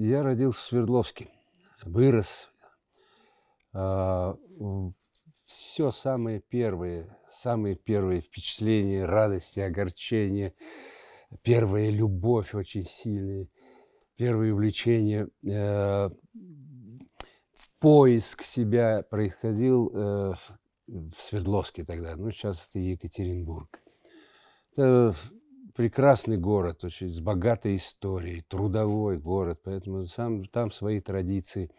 Я родился в Свердловске, вырос. А, Все самые первые, самые первые впечатления, радости, огорчения, первая любовь очень сильная, первые увлечения, э, в поиск себя происходил э, в Свердловске тогда, ну сейчас это Екатеринбург. Это э, прекрасный город, очень с богатой историей, трудовой город, поэтому сам, там свои традиции.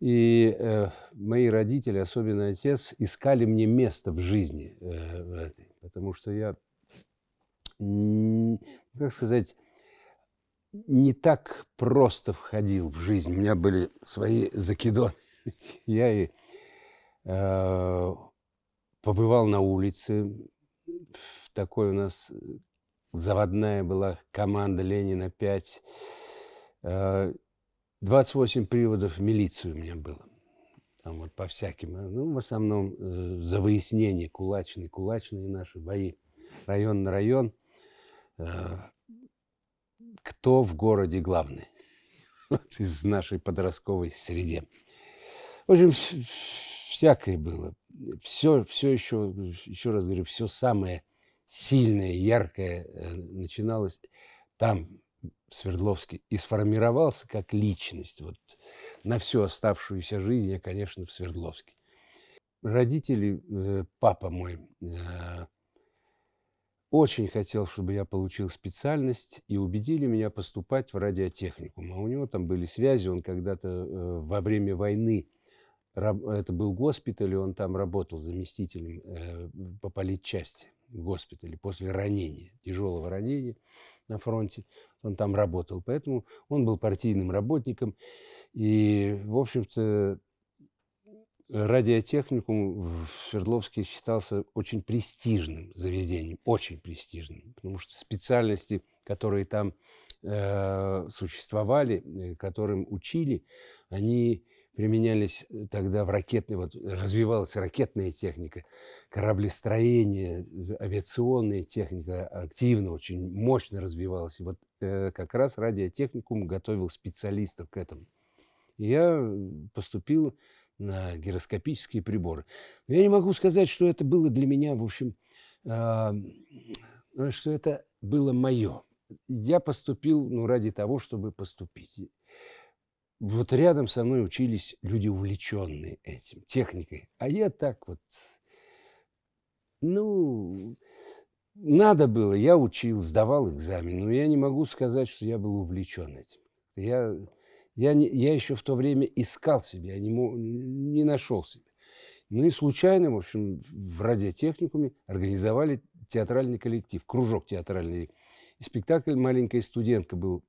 И э, мои родители, особенно отец, искали мне место в жизни, э, потому что я, как сказать, не так просто входил в жизнь. У меня были свои закидоны. Я и э, побывал на улице. В такой у нас э, заводная была команда Ленина 5. 28 э, приводов в милицию у меня было. Там вот по всяким, э, ну, в основном э, за выяснение кулачные, кулачные наши бои, район на район. Кто в городе главный? Вот из нашей подростковой среде. В общем, всякое было. Все, все еще, еще раз говорю, все самое – сильное, яркое э, начиналось там, в Свердловске, и сформировался как личность. Вот на всю оставшуюся жизнь я, конечно, в Свердловске. Родители, э, папа мой, э, очень хотел, чтобы я получил специальность, и убедили меня поступать в радиотехникум. А у него там были связи, он когда-то во время войны это был госпиталь, и он там работал заместителем э, по политчасти в госпитале после ранения, тяжелого ранения на фронте. Он там работал, поэтому он был партийным работником. И, в общем-то, радиотехникум в Свердловске считался очень престижным заведением, очень престижным, потому что специальности, которые там э, существовали, э, которым учили, они применялись э, тогда в ракетной, вот э, развивалась ракетная техника, кораблестроение, э, авиационная техника активно, очень мощно развивалась. И вот э, как раз радиотехникум готовил специалистов к этому. И я поступил на гироскопические приборы. Но я не могу сказать, что это было для меня, в общем, э, что это было мое. Я поступил ну, ради того, чтобы поступить вот рядом со мной учились люди, увлеченные этим, техникой. А я так вот, ну, надо было, я учил, сдавал экзамен, но я не могу сказать, что я был увлечен этим. Я, я, не, я еще в то время искал себя, я не, мог, не нашел себя. Ну и случайно, в общем, в радиотехникуме организовали театральный коллектив, кружок театральный. И спектакль «Маленькая студентка» был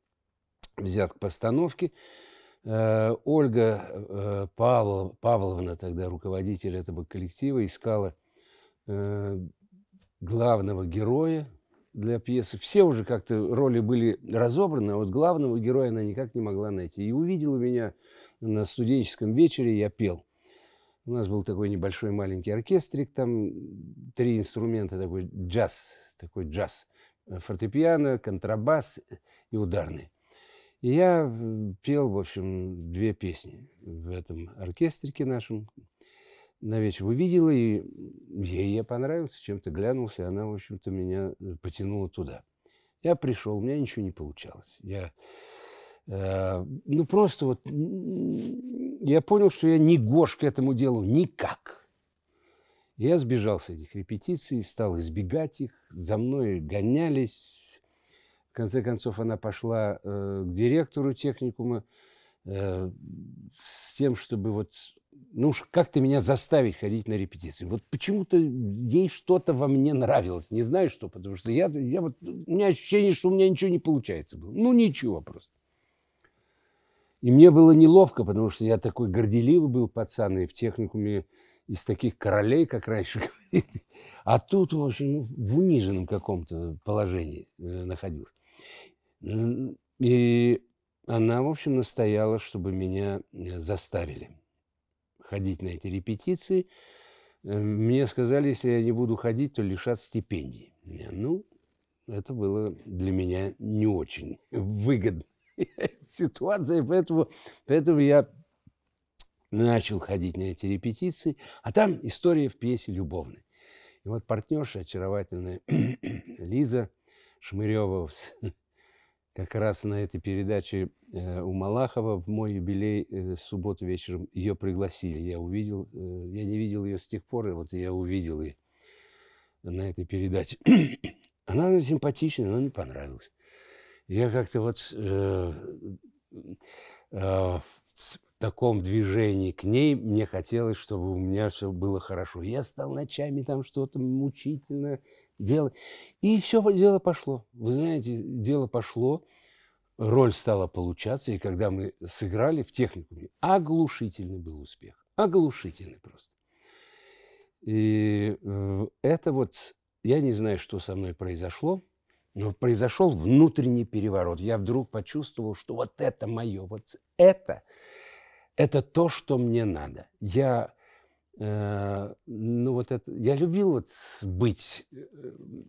взят к постановке. Э, Ольга э, Павловна, тогда руководитель этого коллектива, искала э, главного героя для пьесы. Все уже как-то роли были разобраны, а вот главного героя она никак не могла найти. И увидела меня на студенческом вечере, я пел. У нас был такой небольшой маленький оркестрик, там три инструмента, такой джаз, такой джаз. Фортепиано, контрабас и ударный. И я пел, в общем, две песни в этом оркестрике нашем на вечер. Увидела, и ей я понравился, чем-то глянулся, и она, в общем-то, меня э, потянула туда. Я пришел, у меня ничего не получалось. Я, э, ну, просто вот, я понял, что я не гош к этому делу никак. Я сбежал с этих репетиций, стал избегать их, за мной гонялись, конце концов, она пошла э, к директору техникума э, с тем, чтобы вот, ну уж как-то меня заставить ходить на репетиции. Вот почему-то ей что-то во мне нравилось. Не знаю что, потому что я, я вот, у меня ощущение, что у меня ничего не получается было. Ну, ничего просто. И мне было неловко, потому что я такой горделивый был пацан, и в техникуме из таких королей, как раньше говорили, а тут, в общем, в униженном каком-то положении э, находился. И она, в общем, настояла, чтобы меня э, заставили ходить на эти репетиции. Э, мне сказали, если я не буду ходить, то лишат стипендии. Ну, это было для меня не очень выгодная ситуация, поэтому, поэтому я начал ходить на эти репетиции, а там история в пьесе любовной. И вот партнерша очаровательная Лиза Шмырева как раз на этой передаче э, у Малахова в мой юбилей э, субботу вечером ее пригласили. Я увидел, э, я не видел ее с тех пор, и вот я увидел ее на этой передаче. Она ну, симпатичная, но не понравилась. Я как-то вот в таком движении к ней мне хотелось, чтобы у меня все было хорошо. Я стал ночами там что-то мучительно дело И все дело пошло. Вы знаете, дело пошло, роль стала получаться, и когда мы сыграли в техникуме, оглушительный был успех. Оглушительный просто. И э, это вот, я не знаю, что со мной произошло, но произошел внутренний переворот. Я вдруг почувствовал, что вот это мое, вот это, это то, что мне надо. Я Э, ну вот это, я любил вот быть, э,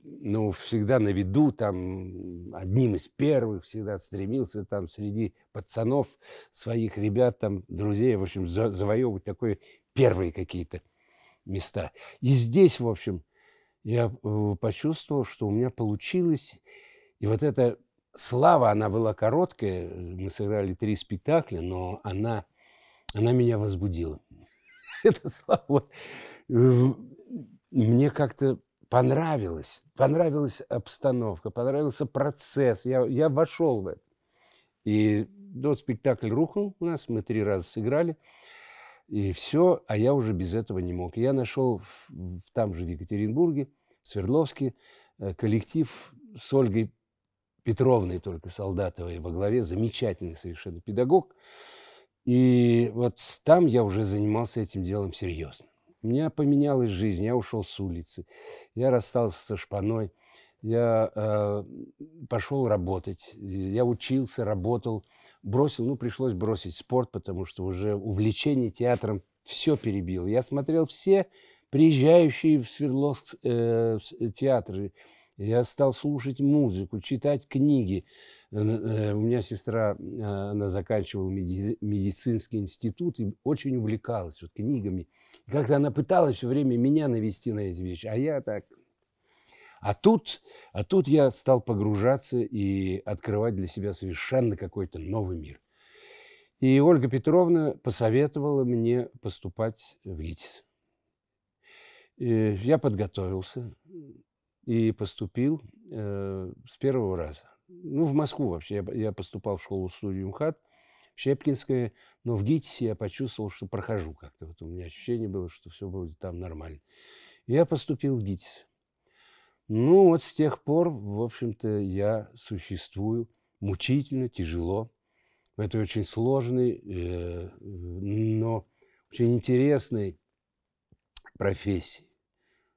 ну всегда на виду, там одним из первых, всегда стремился там среди пацанов своих ребят, там друзей, в общем, за, завоевывать такое первые какие-то места. И здесь, в общем, я э, почувствовал, что у меня получилось, и вот эта слава, она была короткая, мы сыграли три спектакля, но она, она меня возбудила. это слово. Вот. Э, мне как-то понравилось, понравилась обстановка, понравился процесс, я, я вошел в это. И тот спектакль рухнул у нас, мы три раза сыграли, и все, а я уже без этого не мог. Я нашел в, в, там же, в Екатеринбурге, в Свердловске, э, коллектив с Ольгой Петровной только Солдатовой во главе, замечательный совершенно педагог, и вот там я уже занимался этим делом серьезно. У меня поменялась жизнь, я ушел с улицы, я расстался со шпаной, я э, пошел работать, я учился, работал, бросил, ну, пришлось бросить спорт, потому что уже увлечение театром все перебил. Я смотрел все приезжающие в Свердловск э, театры, я стал слушать музыку, читать книги. Э, э, у меня сестра, э, она заканчивала медицинский институт и очень увлекалась вот книгами. Как-то она пыталась все время меня навести на эти вещи, а я так... А тут, а тут я стал погружаться и открывать для себя совершенно какой-то новый мир. И Ольга Петровна посоветовала мне поступать в ГИТИС. И я подготовился, и поступил э, с первого раза. Ну, в Москву вообще. Я, я поступал в школу-студию МХАТ, в Щепкинское, но в ГИТИСе я почувствовал, что прохожу как-то. Вот у меня ощущение было, что все будет там нормально. Я поступил в ГИТИС. Ну, вот с тех пор, в общем-то, я существую мучительно, тяжело. Это очень сложный, э, но очень интересный профессии.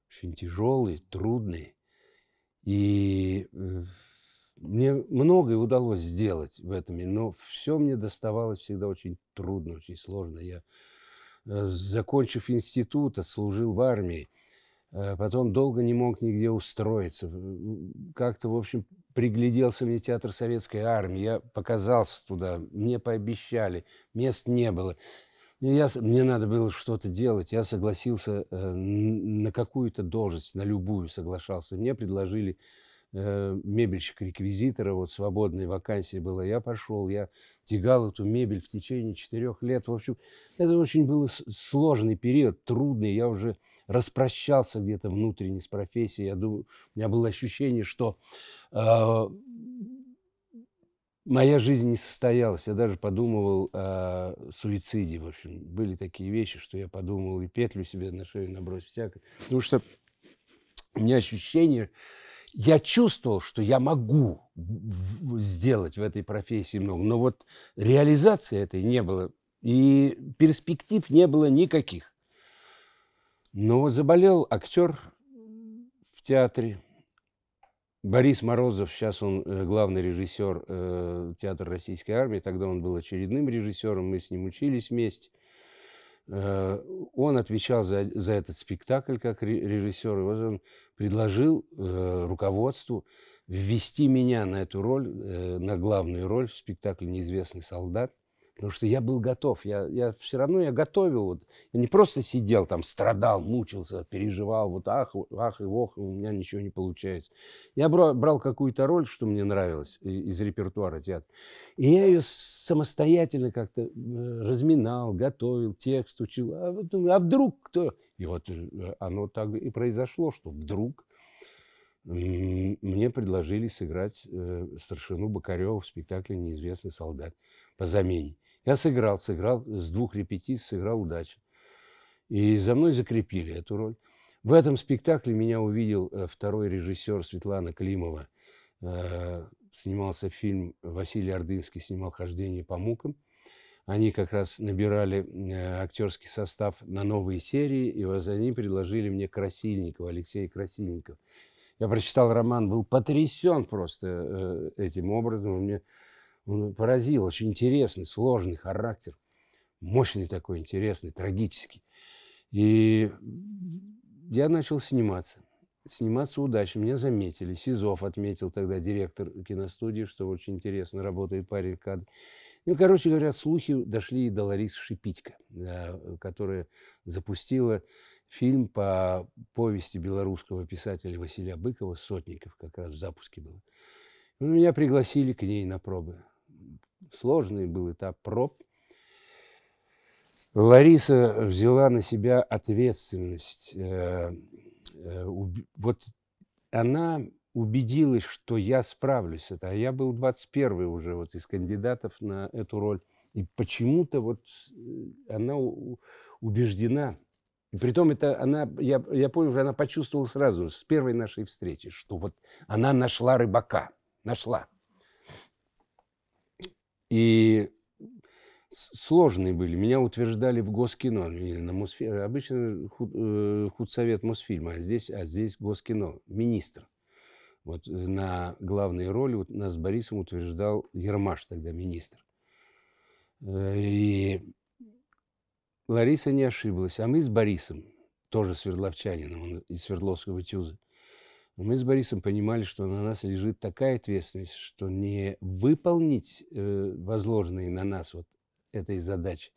Очень тяжелый, трудный. И э, мне многое удалось сделать в этом, но все мне доставалось всегда очень трудно, очень сложно. Я, э, закончив институт, отслужил в армии, а потом долго не мог нигде устроиться. Как-то, в общем, пригляделся мне театр советской армии, я показался туда, мне пообещали, мест не было я, мне надо было что-то делать. Я согласился э, на какую-то должность, на любую соглашался. Мне предложили э, мебельщик-реквизитора, вот свободная вакансия была. Я пошел, я тягал эту мебель в течение четырех лет. В общем, это очень был сложный период, трудный. Я уже распрощался где-то внутренне с профессией. Я думаю, у меня было ощущение, что э, Моя жизнь не состоялась. Я даже подумывал о суициде. В общем, были такие вещи, что я подумал и петлю себе на шею набросить всякое. Потому что у меня ощущение, я чувствовал, что я могу сделать в этой профессии много, но вот реализации этой не было, и перспектив не было никаких. Но заболел актер в театре, Борис Морозов, сейчас он э, главный режиссер э, Театра Российской Армии, тогда он был очередным режиссером, мы с ним учились вместе. Э, он отвечал за, за этот спектакль как режиссер, и вот он предложил э, руководству ввести меня на эту роль, э, на главную роль в спектакле «Неизвестный солдат». Потому что я был готов. Я, я все равно я готовил. Вот. Я не просто сидел там, страдал, мучился, переживал. Вот ах, ах и ох, у меня ничего не получается. Я брал, брал какую-то роль, что мне нравилось из репертуара театра. И я ее самостоятельно как-то э, разминал, готовил, текст учил. А, вот, а вдруг кто? И вот э, оно так и произошло, что вдруг мне предложили сыграть э, старшину Бокарева в спектакле «Неизвестный солдат» по замене. Я сыграл, сыграл, с двух репетиций сыграл удачно. И за мной закрепили эту роль. В этом спектакле меня увидел э, второй режиссер Светлана Климова. Э, снимался фильм, Василий Ордынский снимал «Хождение по мукам». Они как раз набирали э, актерский состав на новые серии, и вот они предложили мне Красильникова, Алексея Красильникова. Я прочитал роман, был потрясен просто этим образом. Мне он поразил, очень интересный, сложный характер, мощный такой, интересный, трагический. И я начал сниматься. Сниматься удачно. Меня заметили. Сизов отметил тогда директор киностудии, что очень интересно работает парень в Ну, короче говоря, слухи дошли и до Ларисы Шипитько, которая запустила фильм по повести белорусского писателя Василия Быкова «Сотников», как раз в запуске был. Ну, меня пригласили к ней на пробы. Сложный был этап проб. Лариса взяла на себя ответственность. Э, э, вот она убедилась, что я справлюсь. Это, а я был 21 уже вот из кандидатов на эту роль. И почему-то вот э, она убеждена. И притом это она, я, я понял, что она почувствовала сразу с первой нашей встречи, что вот она нашла рыбака. Нашла. И сложные были. Меня утверждали в Госкино, на Мосфильме. Обычно э, худсовет Мосфильма, а здесь, а здесь Госкино, министр. Вот э, на главные роли вот, нас с Борисом утверждал Ермаш, тогда министр. Э, и Лариса не ошиблась, а мы с Борисом, тоже свердловчанином, он из Свердловского тюза – но мы с Борисом понимали, что на нас лежит такая ответственность, что не выполнить э, возложенные на нас вот этой задачи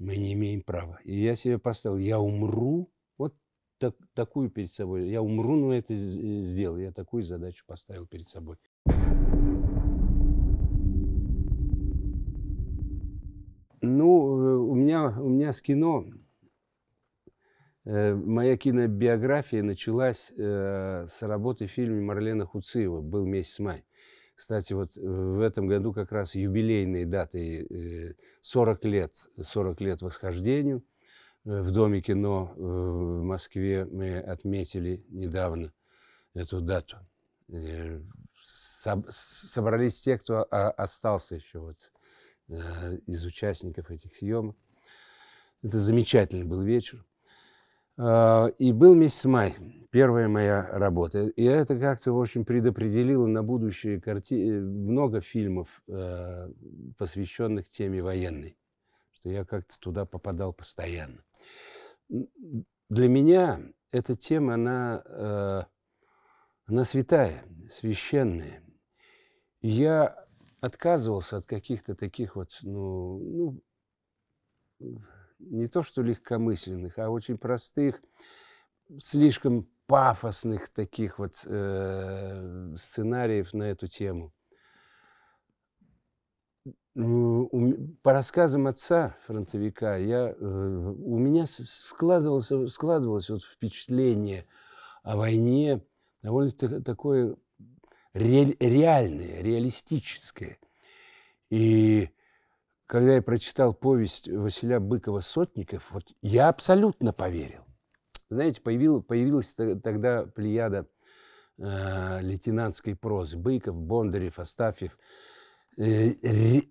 мы не имеем права. И я себе поставил, я умру, вот так, такую перед собой, я умру, но это э, сделал. Я такую задачу поставил перед собой. Ну, э, у меня, у меня с кино Э, моя кинобиография началась э, с работы в фильме Марлена Хуциева «Был месяц май». Кстати, вот э, в этом году как раз юбилейные даты 40 лет, 40 лет восхождению. В Доме кино в Москве мы отметили недавно эту дату. Собрались те, кто остался еще вот из участников этих съемок. Это замечательный был вечер. А, и был месяц май, первая моя работа. И это как-то, в общем, предопределило на будущее карти... Э, много фильмов, э, посвященных теме военной. Что я как-то туда попадал постоянно. Для меня эта тема, она, э, она святая, священная. Я отказывался от каких-то таких вот, ну, ну не то что легкомысленных, а очень простых, слишком пафосных таких вот э, сценариев на эту тему. По рассказам отца фронтовика я, э, у меня складывалось, складывалось вот впечатление о войне довольно такое ре, реальное, реалистическое. И когда я прочитал повесть Василя Быкова «Сотников», вот я абсолютно поверил. Знаете, появил, появилась тогда плеяда э, лейтенантской прозы. Быков, Бондарев, Астафьев. Э,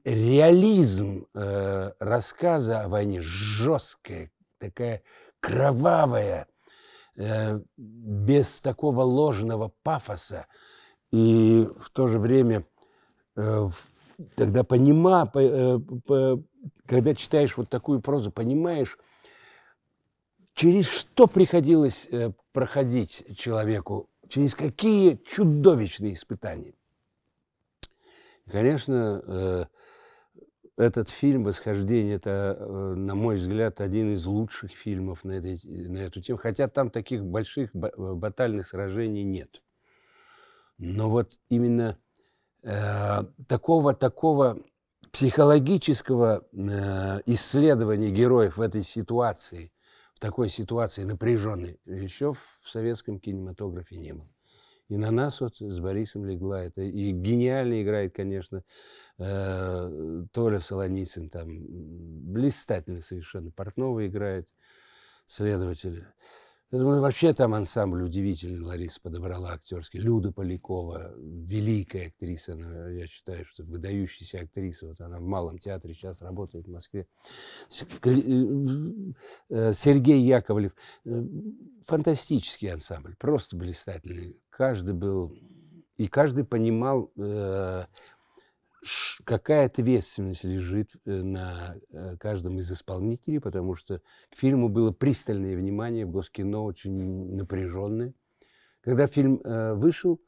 реализм э, рассказа о войне жесткая, такая кровавая, э, без такого ложного пафоса. И в то же время э, тогда понима, по, э, по, когда читаешь вот такую прозу, понимаешь, через что приходилось э, проходить человеку, через какие чудовищные испытания. конечно, э, этот фильм «Восхождение» – это, на мой взгляд, один из лучших фильмов на, этой, на эту тему, хотя там таких больших батальных сражений нет. Но вот именно Э, такого, такого психологического э, исследования героев в этой ситуации, в такой ситуации напряженной, еще в советском кинематографе не было. И на нас вот с Борисом легла это. И гениально играет, конечно, э, Толя Солоницын там блистательно совершенно. Портнова играет, следователя. Я думаю, вообще там ансамбль удивительный Лариса подобрала актерский. Люда Полякова, великая актриса, она, ну, я считаю, что выдающаяся актриса. Вот она в Малом театре сейчас работает в Москве. Э, э, Сергей Яковлев. Э, фантастический ансамбль, просто блистательный. Каждый был... И каждый понимал какая ответственность лежит э, на э, каждом из исполнителей, потому что к фильму было пристальное внимание в Госкино, очень напряженное. Когда фильм э, вышел,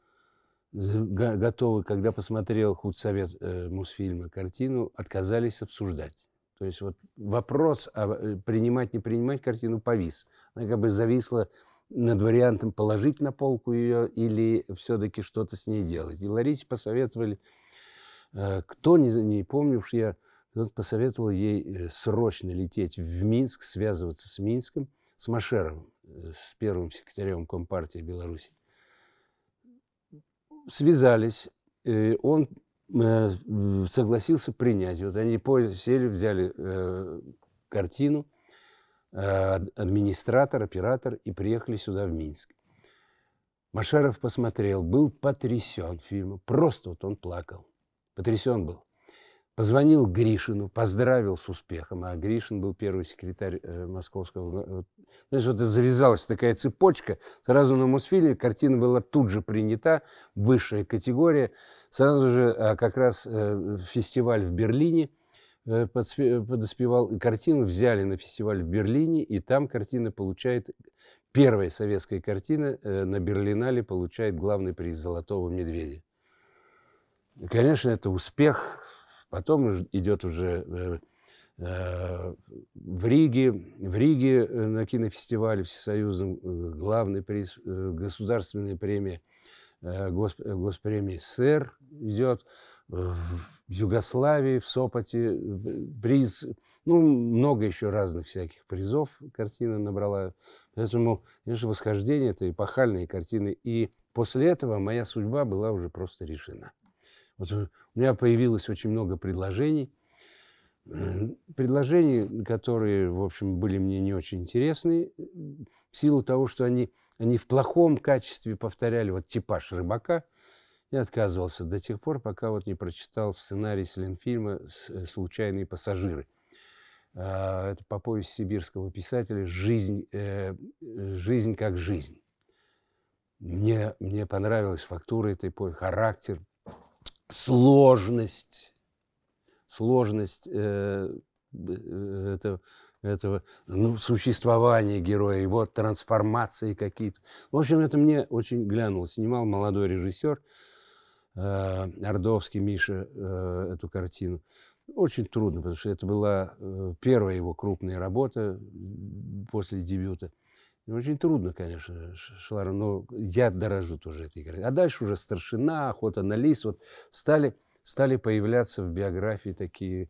готовый, когда посмотрел худсовет Мосфильма картину, отказались обсуждать. То есть вот вопрос, о, принимать, не принимать картину, повис. Она как бы зависла над вариантом положить на полку ее или все-таки что-то с ней делать. И Ларисе посоветовали Э, кто не, не уж я посоветовал ей э, срочно лететь в Минск, связываться с Минском, с Машеровым, э, с первым секретарем Компартии Беларуси. Связались, он согласился принять. Вот они сели, взяли картину, администратор, оператор, и приехали сюда, в Минск. Машеров посмотрел, был потрясен фильмом, просто вот он плакал. Потрясен был. Позвонил Гришину, поздравил с успехом, а Гришин был первый секретарь э, московского. Знаешь, вот завязалась такая цепочка. Сразу на Мосфиле картина была тут же принята, высшая категория. Сразу же а как раз э, фестиваль в Берлине э, подоспевал. И картину взяли на фестиваль в Берлине, и там картина получает... Первая советская картина э, на Берлинале получает главный приз «Золотого медведя» конечно, это успех. Потом идет уже э, э, в Риге, в Риге э, на кинофестивале всесоюзном главный приз, государственная премия, госп, госпремия СССР идет. В Югославии, в Сопоте приз. Ну, много еще разных всяких призов картина набрала. Поэтому, конечно, восхождение – это эпохальные картины. И после этого моя судьба была уже просто решена. Э, у меня появилось очень много предложений. Предложений, которые, в общем, были мне не очень интересны, в силу того, что они, они в плохом качестве повторяли вот типаж рыбака. Я отказывался до тех пор, пока вот не прочитал сценарий сленфильма э, «Случайные пассажиры». А, это по повести сибирского писателя «Жизнь, э, жизнь как жизнь». Мне, мне понравилась фактура этой повести, характер, сложность, сложность э, э, этого, этого ну, существования героя, его трансформации какие-то. В общем, это мне очень глянуло. Снимал молодой режиссер э, Ордовский Миша э, эту картину. Очень трудно, потому что это была э, первая его крупная работа после дебюта. Ну, очень трудно, конечно, Шлару, но я дорожу тоже этой игрой. А дальше уже старшина, охота на лис. Вот стали, стали появляться в биографии такие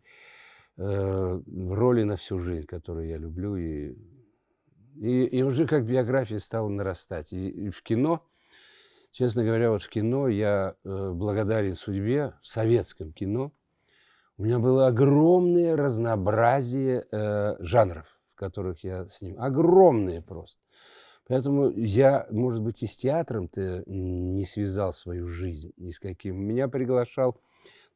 э, роли на всю жизнь, которые я люблю. И, и, и уже как биография стала нарастать. И, и в кино, честно говоря, вот в кино я э, благодарен судьбе, в советском кино, у меня было огромное разнообразие э, жанров, в которых я с ним. Огромное просто. Поэтому я, может быть, и с театром-то не связал свою жизнь ни с каким. Меня приглашал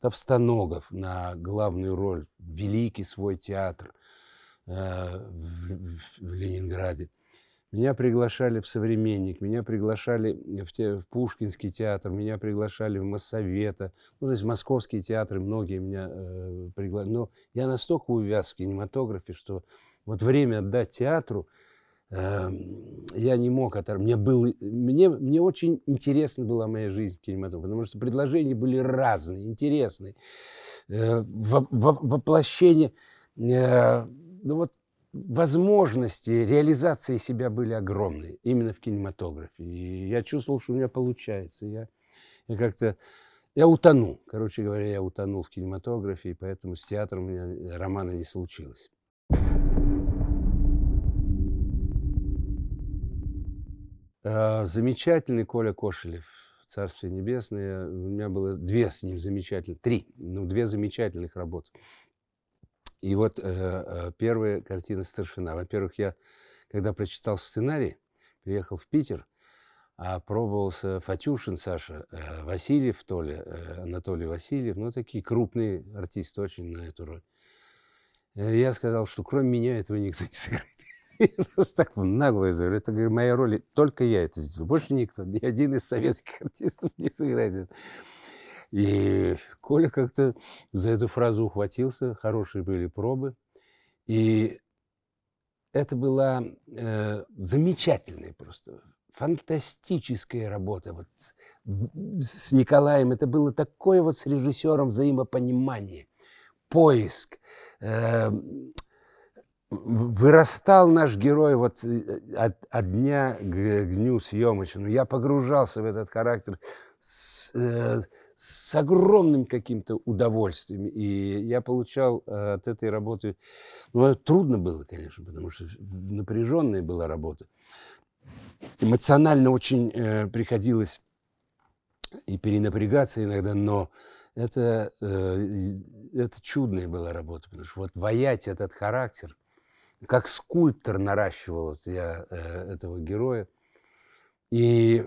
Товстоногов на главную роль, великий свой театр э, в, в Ленинграде. Меня приглашали в «Современник», меня приглашали в, те, в Пушкинский театр, меня приглашали в Массовета. Ну, то есть московские театры многие меня э, приглашали. Но я настолько увяз в кинематографе, что вот время отдать театру – Эм, я не мог оторвать. Мне, был, мне, мне очень интересна была моя жизнь в кинематографе, потому что предложения были разные, интересные. Э, во, во, воплощение, э, ну вот, возможности реализации себя были огромные именно в кинематографе. И я чувствовал, что у меня получается. Я, я как-то я утонул. Короче говоря, я утонул в кинематографе, и поэтому с театром у меня романа не случилось. Э, замечательный Коля Кошелев, Царствие Небесное. У меня было две с ним замечательных, три, ну, две замечательных работы. И вот э, э, первая картина «Старшина». Во-первых, я, когда прочитал сценарий, приехал в Питер, а пробовался Фатюшин Саша, э, Васильев Толя, э, Анатолий Васильев, ну, такие крупные артисты очень на эту роль. Э, я сказал, что кроме меня этого никто не сыграет. просто так в наглую заявляю. Это, говорю, моя роль, только я это сделал. Больше никто, ни один из советских артистов не сыграет И Коля как-то за эту фразу ухватился, хорошие были пробы. И это была э, замечательная просто, фантастическая работа вот с Николаем. Это было такое вот с режиссером взаимопонимание, поиск, э, вырастал наш герой вот э, от, от дня к дню съемочному. Ну, я погружался в этот характер с, э, с огромным каким-то удовольствием. И я получал э, от этой работы... Ну, трудно было, конечно, потому что напряженная была работа. Эмоционально очень э, приходилось и перенапрягаться иногда, но это, э, это чудная была работа, потому что вот воять этот характер – как скульптор наращивал вот я э, этого героя. И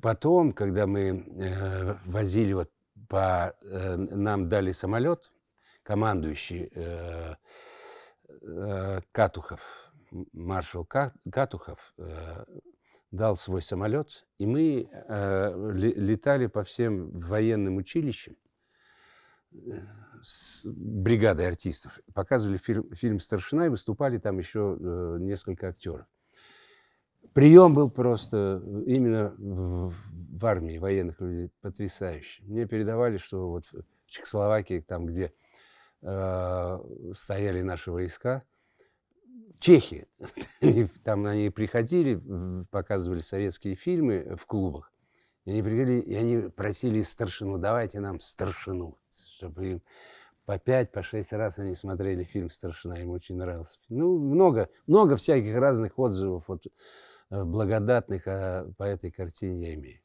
потом, когда мы э, возили вот по, э, нам дали самолет, командующий э, э, Катухов, маршал Катухов, э, дал свой самолет, и мы э, летали по всем военным училищам с бригадой артистов. Показывали фильм, фильм «Старшина» и выступали там еще э, несколько актеров. Прием был просто э, именно в, в армии военных людей потрясающий. Мне передавали, что вот в Чехословакии, там, где э, стояли наши войска, чехи, там они приходили, показывали советские фильмы в клубах. И они привели, и они просили старшину, давайте нам старшину, чтобы им по пять, по шесть раз они смотрели фильм «Старшина», им очень нравился. Ну, много, много всяких разных отзывов вот, э, благодатных а, по этой картине я имею.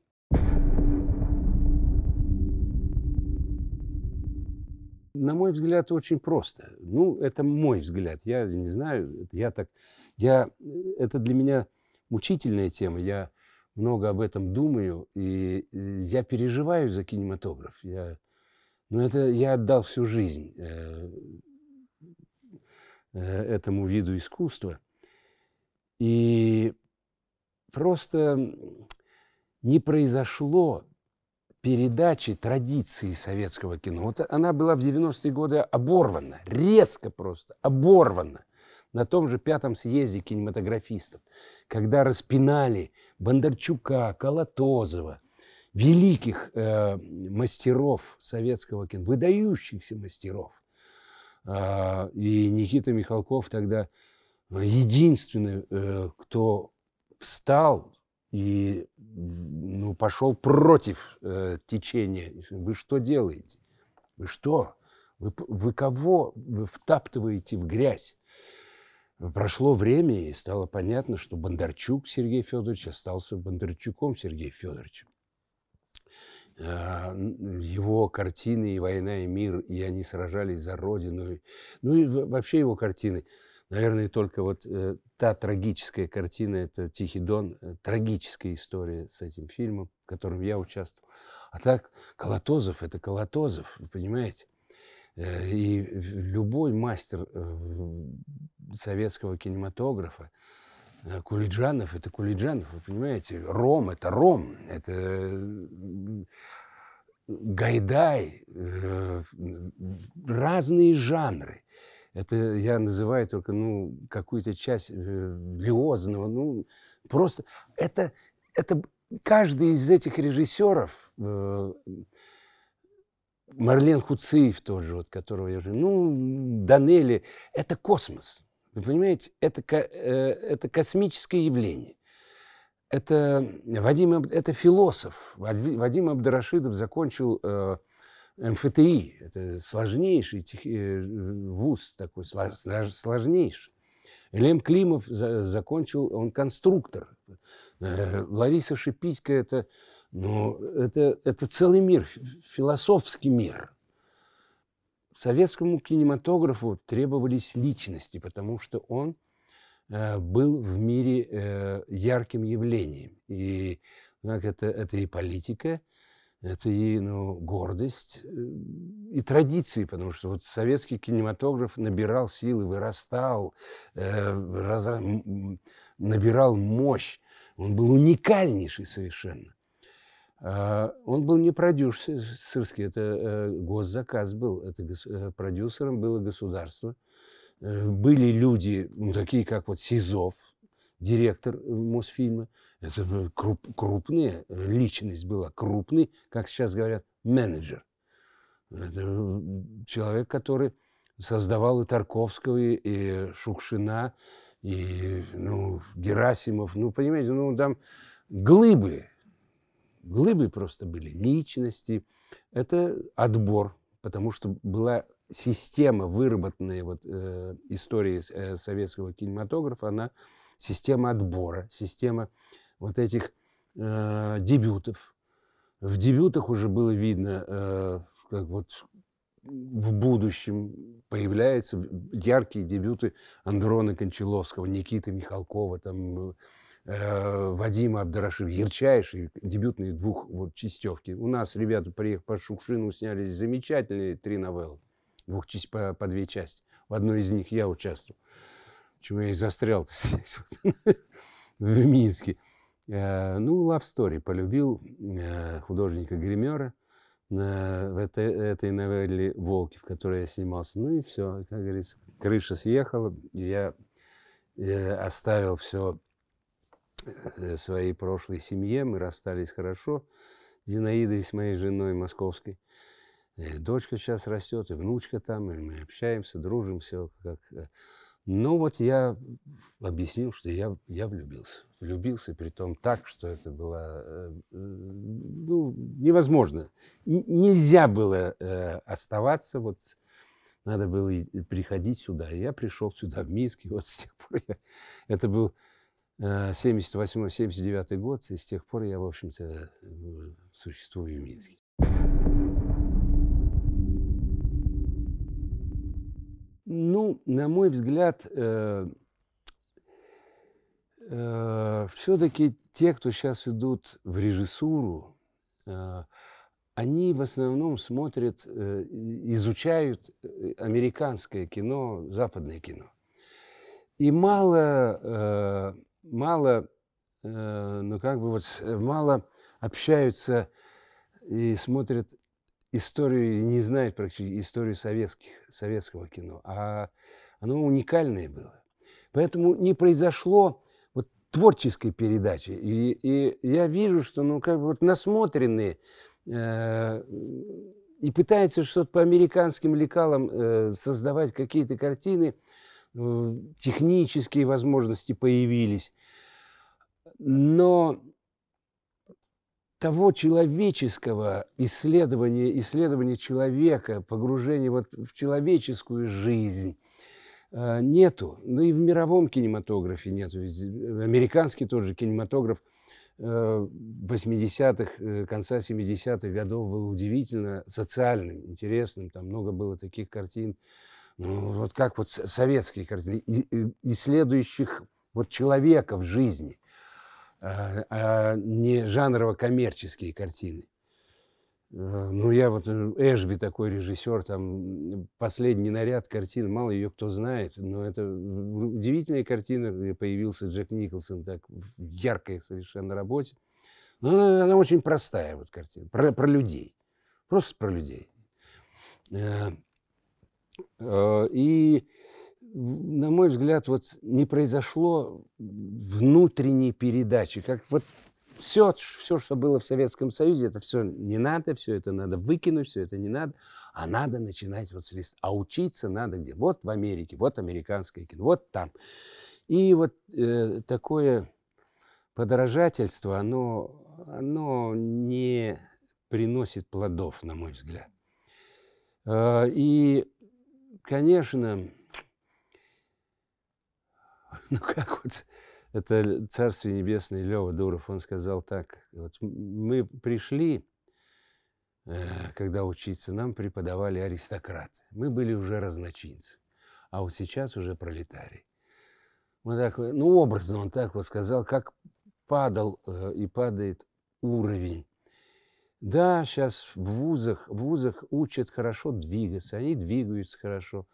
на мой взгляд, очень просто. Ну, это мой взгляд. Я не знаю, я так... Я, э, это для меня мучительная тема. Я много об этом думаю, и э, я переживаю за кинематограф. Я, ну, это я отдал всю жизнь э, э, этому виду искусства. И просто не произошло передачи традиции советского кино. Вот она была в 90-е годы оборвана, резко просто оборвана на том же пятом съезде кинематографистов, когда распинали Бондарчука, Колотозова, великих э, мастеров советского кино, выдающихся мастеров. Э, и Никита Михалков тогда э, единственный, э, кто встал и ну, пошел против э, течения. Вы что делаете? Вы что? Вы, вы кого вы втаптываете в грязь? Прошло время, и стало понятно, что Бондарчук Сергей Федорович остался Бондарчуком Сергеем Федоровичем. А, его картины и «Война и мир», и «Они сражались за Родину», ну и вообще его картины. Наверное, только вот э, та трагическая картина, это «Тихий дон», э, трагическая история с этим фильмом, в котором я участвовал. А так, Колотозов – это Колотозов, вы понимаете? Э, и любой мастер э, советского кинематографа, э, Кулиджанов – это Кулиджанов, вы понимаете? Ром – это Ром, это Гайдай, разные жанры. Это я называю только ну, какую-то часть Лиозного. Ну, просто это, это каждый из этих режиссеров Марлен Хуциев тоже, вот, которого я уже... Ну, Данели. Это космос. Вы понимаете? Это, э, это космическое явление. Это, Вадим, это философ. Вадим Абдарашидов закончил э, МФТИ. Эм это сложнейший тех, э, вуз такой, слож, сложнейший. Лем Климов за, закончил, он конструктор. Э, Лариса Шипитько – это но это, это целый мир, философский мир. Советскому кинематографу требовались личности, потому что он э, был в мире э, ярким явлением. И как это, это и политика, это и ну, гордость, э, и традиции, потому что вот советский кинематограф набирал силы, вырастал, э, раз, набирал мощь. Он был уникальнейший совершенно. А, он был не продюсерский, это э, госзаказ был, это э, продюсером было государство. Э, были люди, ну, такие как вот Сизов, директор Мосфильма, это круп, крупная личность была, крупный, как сейчас говорят, менеджер. Это человек, который создавал и Тарковского, и Шукшина, и ну, Герасимов. Ну, понимаете, ну там глыбы глыбы просто были личности. Это отбор, потому что была система, выработанная вот, э, историей э, советского кинематографа, она система отбора, система вот этих э, дебютов. В дебютах уже было видно, э, как вот в будущем появляются яркие дебюты Андрона Кончаловского, Никиты Михалкова, там, э, Вадима Абдарашев, ярчайшие дебютные двух вот, частевки. У нас ребята приехали по Шукшину, сняли замечательные три новеллы, двух, по, по две части. В одной из них я участвовал. Почему я и застрял здесь, вот, в Минске. Э, ну, Love Story полюбил э, художника Гримера на, в этой, этой новелле «Волки», в которой я снимался. Ну и все, как говорится, крыша съехала, и я э, оставил все Э, своей прошлой семье, мы расстались хорошо. Зинаидой, с моей женой московской. И э, дочка сейчас растет, и внучка там, и мы общаемся, дружим, все как... Э. Ну вот я объяснил, что я, я влюбился. Влюбился, при том так, что это было ну, невозможно. Н нельзя было э, оставаться, вот надо было приходить сюда. я пришел сюда, в Минск, и вот с тех пор я... Это был 78-79 э, год, и с тех пор я, в общем-то, э, существую в Минске. Ну, на мой взгляд, э, э, все-таки те, кто сейчас идут в режиссуру, э, они в основном смотрят, э, изучают э, американское кино, западное кино. И мало э, мало, э, ну как бы вот э, мало общаются и смотрят историю, и не знают практически историю советских, советского кино, а оно уникальное было. Поэтому не произошло вот творческой передачи. И, и я вижу, что ну как бы вот насмотренные э, и пытаются что-то по американским лекалам э, создавать какие-то картины – Э, технические возможности появились. Но того человеческого исследования, исследования человека, погружения вот в человеческую жизнь, э, нету. Ну и в мировом кинематографе нету. Ведь американский тот же кинематограф 80-х, э, конца 70-х годов был удивительно социальным, интересным. Там много было таких картин, ну, вот как вот советские картины, исследующих вот человека в жизни, а, а не жанрово-коммерческие картины. Э, ну, я вот, э, Эшби такой режиссер, там, «Последний наряд» картин мало ее кто знает, но это удивительная картина, появился Джек Николсон так в яркой совершенно работе. Но она, она очень простая, вот картина, про, про людей, просто про людей. Э, Э, и, на мой взгляд, вот не произошло внутренней передачи. Как вот все, все, что было в Советском Союзе, это все не надо, все это надо выкинуть, все это не надо, а надо начинать вот с листа. А учиться надо где? Вот в Америке, вот американское кино, вот там. И вот э, такое подорожательство, оно, оно не приносит плодов, на мой взгляд. Э, и конечно, ну как вот это Царствие Небесное Лева Дуров, он сказал так, вот мы пришли, э, когда учиться, нам преподавали аристократы. Мы были уже разночинцы, а вот сейчас уже пролетарий. Вот так, ну, образно он так вот сказал, как падал э, и падает уровень да, сейчас в вузах, в вузах учат хорошо двигаться, они двигаются хорошо.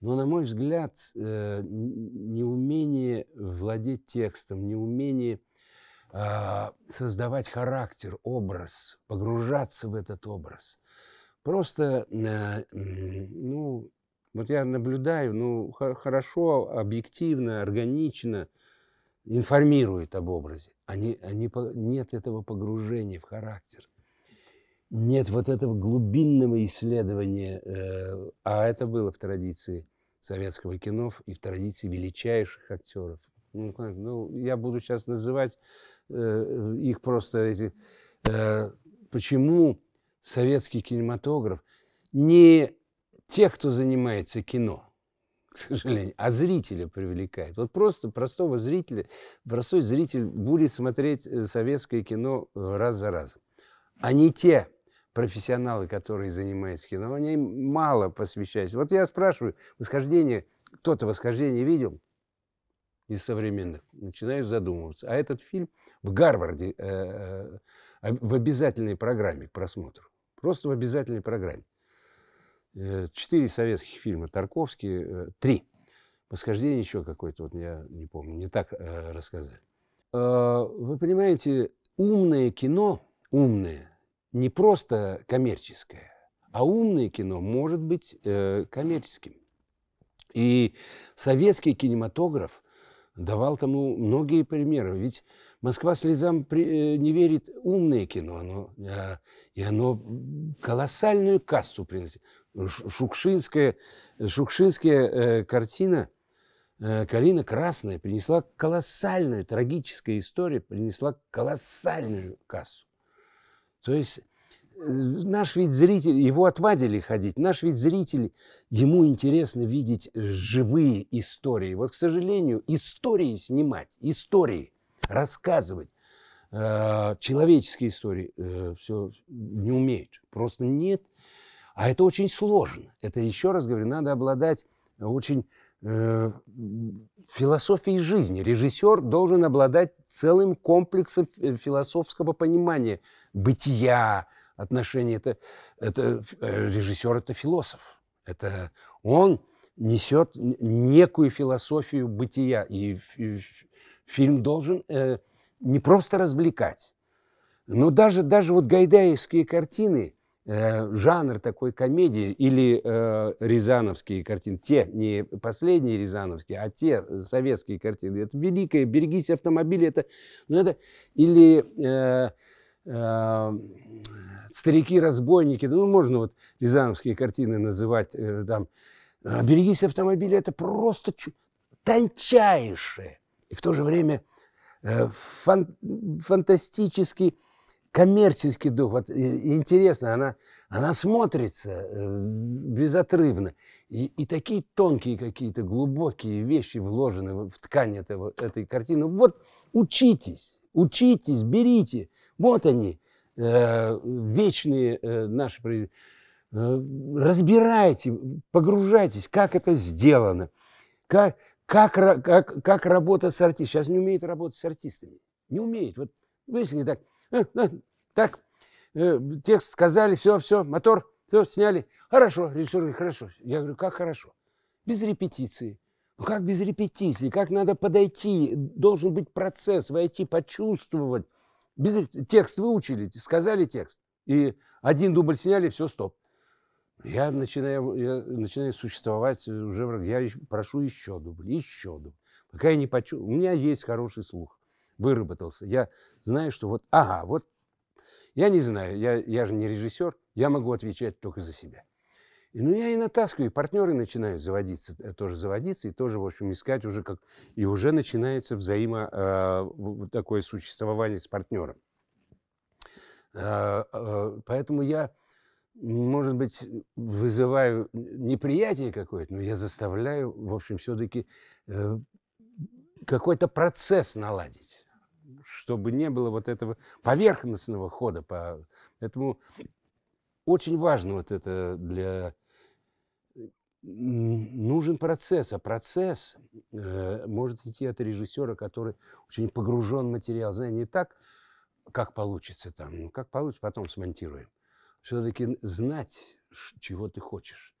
Но, на мой взгляд, э, неумение владеть текстом, неумение а, создавать характер, образ, погружаться в этот образ. Просто, э, ну, вот я наблюдаю, ну, хорошо, объективно, органично информирует об образе. Они, они, нет этого погружения в характер. Нет вот этого глубинного исследования, э, а это было в традиции советского кино и в традиции величайших актеров. Ну, ну я буду сейчас называть э, их просто эти... Э, почему советский кинематограф не тех, кто занимается кино, к сожалению, а зрителя привлекает. Вот просто простого зрителя, простой зритель будет смотреть советское кино раз за разом. А не те, профессионалы, которые занимаются кино, они мало посвящаются. Вот я спрашиваю, восхождение, кто-то восхождение видел из современных? Начинаю задумываться. А этот фильм в Гарварде э, э, в обязательной программе к просмотру. Просто в обязательной программе. Э, четыре советских фильма Тарковский, три. Восхождение еще какое-то, вот я не помню, не так э, рассказали. вы понимаете, умное кино, умное, не просто коммерческое, а умное кино может быть э, коммерческим. И советский кинематограф давал тому многие примеры. Ведь Москва слезам при, э, не верит умное кино, оно, э, и оно колоссальную кассу приносит. Шукшинская, Шукшинская э, картина э, «Калина красная» принесла колоссальную, трагическая история принесла колоссальную кассу. То есть э, наш ведь зритель, его отвадили ходить, наш ведь зритель, ему интересно видеть живые истории. Вот, к сожалению, истории снимать, истории рассказывать, э, человеческие истории э, все не умеют, просто нет. А это очень сложно. Это, еще раз говорю, надо обладать очень Э, философии жизни. Режиссер должен обладать целым комплексом э, философского понимания бытия, отношений. Это, это э, режиссер – это философ. Это он несет некую философию бытия. И, фильм должен не просто развлекать, но даже, даже вот гайдаевские картины – Э, жанр такой комедии или э, рязановские картины, те не последние рязановские, а те советские картины. Это великое, берегись автомобиля, это, ну это или э, э, старики-разбойники, ну можно вот рязановские картины называть э, там. «А, берегись автомобиля, это просто чу- тончайшее и в то же время э, фан- фантастически коммерческий дух. Вот интересно, она, она смотрится э, безотрывно. И, и такие тонкие какие-то глубокие вещи вложены в ткань этого, этой картины. Вот учитесь, учитесь, берите. Вот они, э, вечные э, наши произведения. Э, разбирайте, погружайтесь, как это сделано, как, как, как, как работа с артистом. Сейчас не умеют работать с артистами. Не умеют. Вот ну, если так, Э, э, так, э, текст сказали, все, все, мотор, все, сняли. Хорошо, режиссер хорошо. Я говорю, как хорошо? Без репетиции. Ну как без репетиции? Как надо подойти? Должен быть процесс, войти, почувствовать. Без... Текст выучили, сказали текст. И один дубль сняли, все, стоп. Я начинаю, я начинаю существовать уже, я прошу еще дубль, еще дубль. Пока я не почувствую. У меня есть хороший слух выработался. Я знаю, что вот, ага, вот, я не знаю, я, я же не режиссер, я могу отвечать только за себя. И, ну, я и натаскиваю, и партнеры начинают заводиться, э, тоже заводиться, и тоже, в общем, искать уже как... И уже начинается взаимо... Э, такое существование с партнером. Э, э, поэтому я, может быть, вызываю неприятие какое-то, но я заставляю, в общем, все-таки э, какой-то процесс наладить чтобы не было вот этого поверхностного хода. По... Поэтому очень важно вот это для... Нужен процесс, а процесс э, может идти от режиссера, который очень погружен в материал. Знаете, не так, как получится там, ну, как получится, потом смонтируем. Все-таки знать, чего ты хочешь.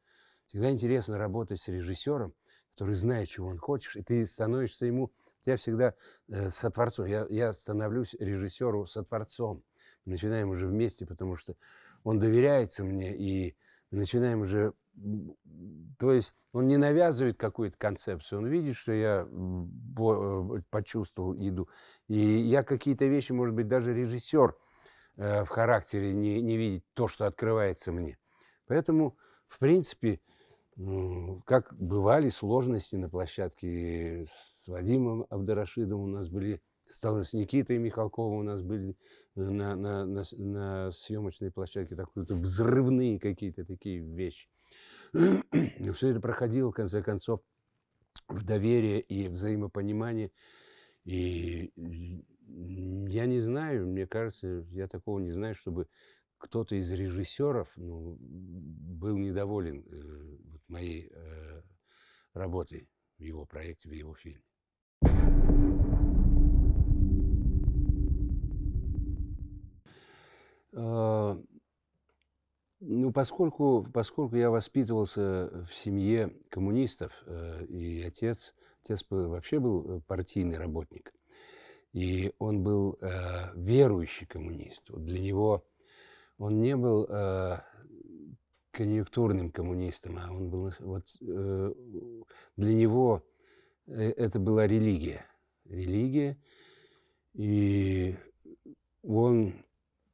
Всегда интересно работать с режиссером, который знает, чего он хочет, и ты становишься ему я всегда э, со творцом, я, я становлюсь режиссеру со творцом. начинаем уже вместе, потому что он доверяется мне, и начинаем уже... То есть он не навязывает какую-то концепцию, он видит, что я э, почувствовал, иду. И я какие-то вещи, может быть, даже режиссер э, в характере не, не видит то, что открывается мне. Поэтому, в принципе, как бывали сложности на площадке с Вадимом Абдарашидом у нас были, стало с Никитой Михалковым у нас были э, на, на, на, на съемочной площадке такой -то взрывные какие-то такие вещи. Но все это проходило, в конце концов, в доверие и взаимопонимание. И я не знаю, мне кажется, я такого не знаю, чтобы кто-то из режиссеров ну, был недоволен э, вот моей э, работой в его проекте, в его фильме. А, ну, поскольку, поскольку я воспитывался в семье коммунистов, э, и отец, отец вообще был э, партийный работник, и он был э, верующий коммунист. Вот для него он не был э, конъюнктурным коммунистом, а он был вот э, для него э, это была религия, религия, и он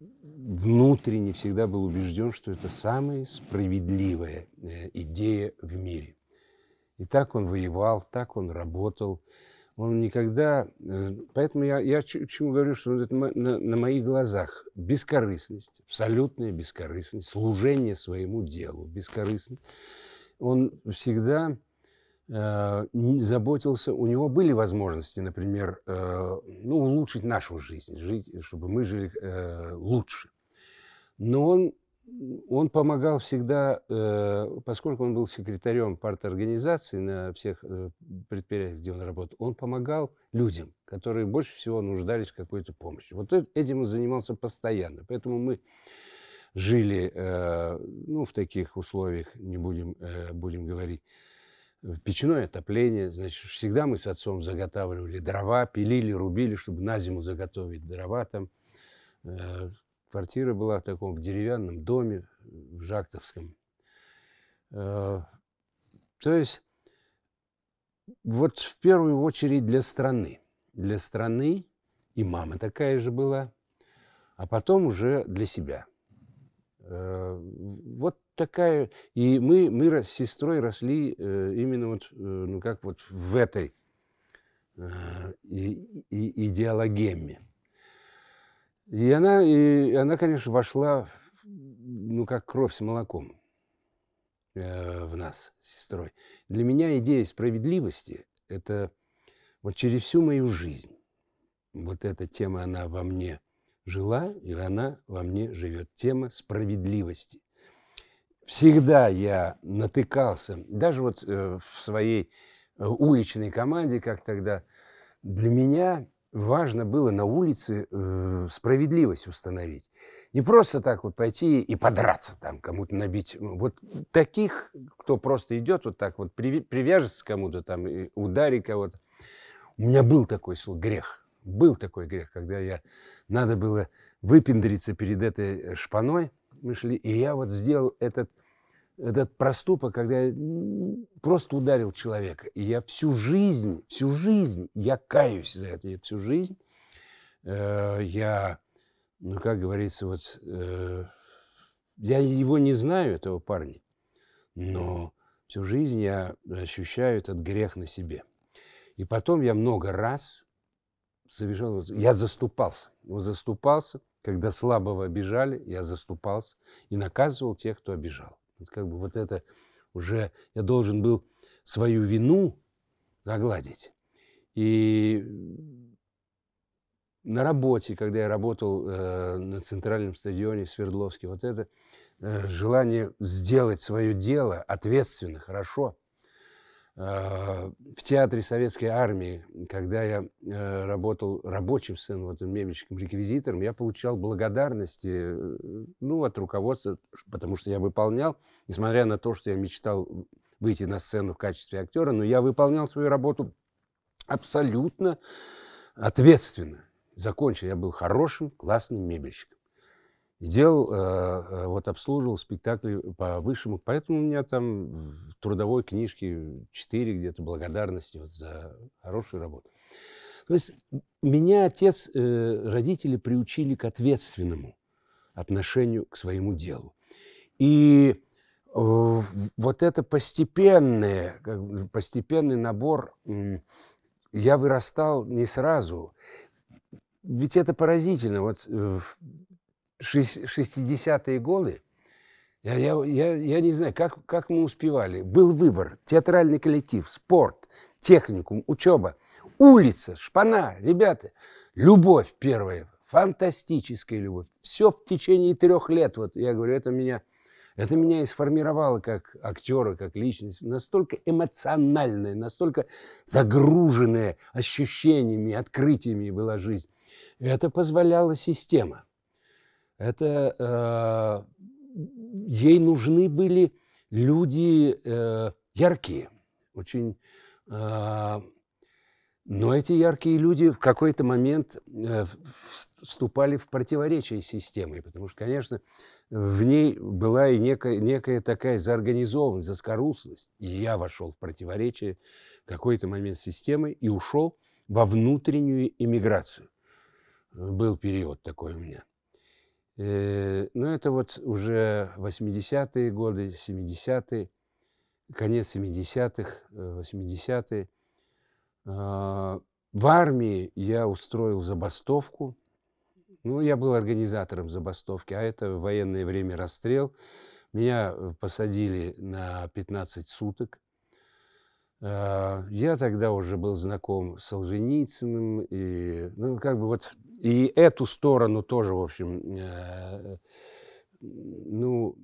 внутренне всегда был убежден, что это самая справедливая э, идея в мире. И так он воевал, так он работал он никогда... Э, поэтому я, я чему говорю, что это на, на, моих глазах бескорыстность, абсолютная бескорыстность, служение своему делу бескорыстно. Он всегда э, заботился, у него были возможности, например, э, ну, улучшить нашу жизнь, жить, чтобы мы жили э, лучше. Но он он помогал всегда, э, поскольку он был секретарем парторганизации на всех э, предприятиях, где он работал, он помогал людям, которые больше всего нуждались в какой-то помощи. Вот э, этим он занимался постоянно. Поэтому мы жили ну, в таких условиях, не будем, будем говорить, печное отопление. Значит, всегда мы с отцом заготавливали дрова, пилили, рубили, чтобы на зиму заготовить дрова там Квартира была в таком в деревянном доме, в Жактовском. Э, то есть, вот в первую очередь для страны. Для страны, и мама такая же была, а потом уже для себя. Э, вот такая... И мы, мы с сестрой росли э, именно вот, ну как вот в этой и, и, идеологеме. И она, и она, конечно, вошла, ну, как кровь с молоком э, в нас с сестрой. Для меня идея справедливости – это вот через всю мою жизнь. Вот эта тема, она во мне жила, и она во мне живет. Тема справедливости. Всегда я натыкался, даже вот э, в своей э, уличной команде, как тогда, для меня важно было на улице э, справедливость установить. Не просто так вот пойти и подраться там, кому-то набить. Вот таких, кто просто идет вот так вот, привяжется кому-то там, и ударит кого-то. У меня был такой грех. Был такой грех, когда я надо было выпендриться перед этой э, шпаной. Мы шли, и я вот сделал этот этот проступок, когда я просто ударил человека. И я всю жизнь, всю жизнь, я каюсь за это, я всю жизнь, э, я, ну, как говорится, вот, э, я его не знаю, этого парня, но всю жизнь я ощущаю этот грех на себе. И потом я много раз совершал, я заступался, вот заступался, когда слабого обижали, я заступался и наказывал тех, кто обижал. Вот как бы вот это уже я должен был свою вину загладить. И на работе, когда я работал э, на центральном стадионе в Свердловске, вот это э, желание сделать свое дело ответственно, хорошо – а, в театре советской армии, когда я э, работал рабочим сценом, вот мебельщиком, реквизитором, я получал благодарности э, ну, от руководства, потому что я выполнял, несмотря на то, что я мечтал выйти на сцену в качестве актера, но я выполнял свою работу абсолютно ответственно. Закончил, я был хорошим, классным мебельщиком. И делал, э, э, вот обслуживал спектакли по высшему. Поэтому у меня там в трудовой книжке 4 где-то благодарности вот за хорошую работу. То есть меня отец, э, родители приучили к ответственному отношению к своему делу. И вот это постепенное, постепенный набор, я вырастал не сразу. Ведь это поразительно. Вот 60-е годы, я, я, я, я не знаю, как, как мы успевали. Был выбор. Театральный коллектив, спорт, техникум, учеба, улица, шпана, ребята. Любовь первая, фантастическая любовь. Все в течение трех лет. Вот я говорю, это меня, это меня и сформировало как актера, как личность. Настолько эмоциональная настолько загруженная ощущениями, открытиями была жизнь. Это позволяла система. Это э, ей нужны были люди э, яркие, очень. Э, но эти яркие люди в какой-то момент э, вступали в противоречие с системой, потому что, конечно, в ней была и некая, некая такая заорганизованность, заскоруслость. И я вошел в противоречие в какой-то момент с системой и ушел во внутреннюю иммиграцию. Был период такой у меня. Э, но ну, это вот уже 80-е годы, 70-е, конец 70-х, 80-е. Э, а, в армии я устроил забастовку. Ну, я был организатором забастовки, а это в военное время расстрел. Меня э, посадили на 15 суток. А, я тогда уже был знаком с Солженицыным, и, ну, как бы вот, и эту сторону тоже, в общем, э, ну,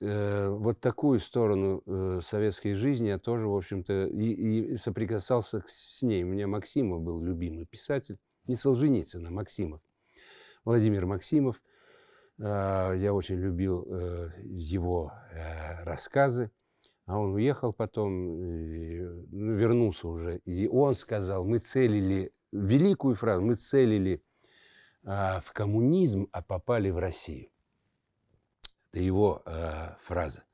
э, вот такую сторону э, советской жизни я тоже, в общем-то, и, и соприкасался с ней. У меня Максимов был любимый писатель, не Солженицын, а Максимов, Владимир Максимов. А, я очень любил его рассказы. А он уехал потом, э, ну, вернулся уже. И он сказал, мы целили, великую фразу, мы целили а, в коммунизм, а попали в Россию. Это его а, фраза.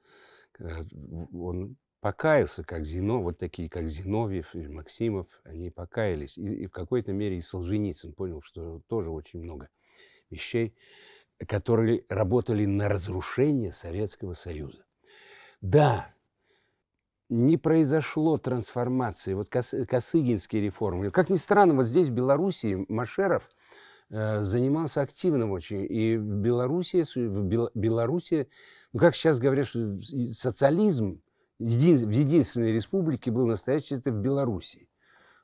Он покаялся, как Зино, вот такие, как Зиновьев и Максимов, они покаялись. И, и в какой-то мере и Солженицын понял, что тоже очень много вещей, которые работали на разрушение Советского Союза. Да, не произошло трансформации, вот Косыгинские реформы. Как ни странно, вот здесь, в Белоруссии, Машеров э, занимался активным очень. И в Белоруссии, в Бел, Белоруссии ну, как сейчас говорят, что социализм един, в единственной республике был настоящий, это в Белоруссии.